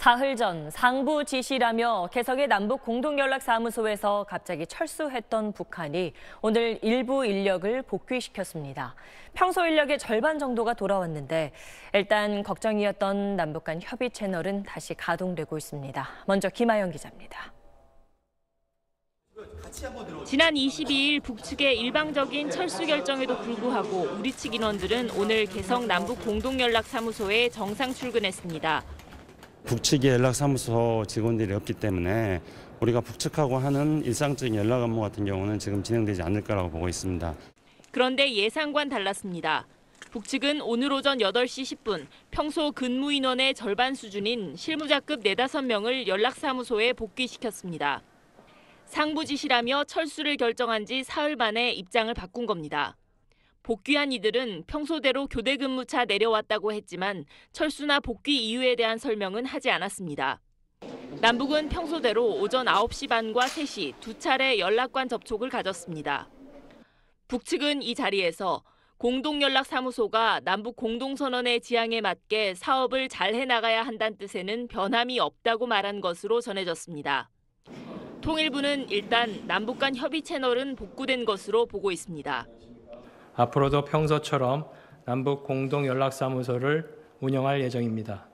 사흘 전 상부 지시라며 개성의 남북 공동연락사무소에서 갑자기 철수했던 북한이 오늘 일부 인력을 복귀시켰습니다. 평소 인력의 절반 정도가 돌아왔는데 일단 걱정이었던 남북 간 협의 채널은 다시 가동되고 있습니다. 먼저 김아영 기자입니다. 지난 22일 북측의 일방적인 철수 결정에도 불구하고 우리 측 인원들은 오늘 개성 남북 공동연락사무소에 정상 출근했습니다. 북측의 연락사무소 직원들이 없기 때문에 우리가 북측하고 하는 일상적인 연락 업무 같은 경우는 지금 진행되지 않을 거라고 보고 있습니다. 그런데 예상과 달랐습니다. 북측은 오늘 오전 8시 10분 평소 근무 인원의 절반 수준인 실무자급 4, 5명을 연락사무소에 복귀시켰습니다. 상부 지시라며 철수를 결정한 지 사흘 만에 입장을 바꾼 겁니다. 복귀한 이들은 평소대로 교대 근무차 내려왔다고 했지만 철수나 복귀 이유에 대한 설명은 하지 않았습니다. 남북은 평소대로 오전 9시 반과 3시 두 차례 연락관 접촉을 가졌습니다. 북측은 이 자리에서 공동연락사무소가 남북 공동선언의 지향에 맞게 사업을 잘 해나가야 한다는 뜻에는 변함이 없다고 말한 것으로 전해졌습니다. 통일부는 일단 남북 간 협의 채널은 복구된 것으로 보고 있습니다. 앞으로도 평소처럼 남북 공동 연락사무소를 운영할 예정입니다.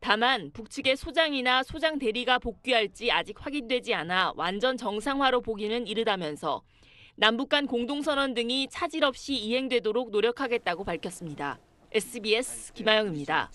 다만 북측의 소장이나 소장 대리가 복귀할지 아직 확인되지 않아 완전 정상화로 보기는 이르다면서 남북 간 공동선언 등이 차질 없이 이행되도록 노력하겠다고 밝혔습니다. SBS 김아영입니다.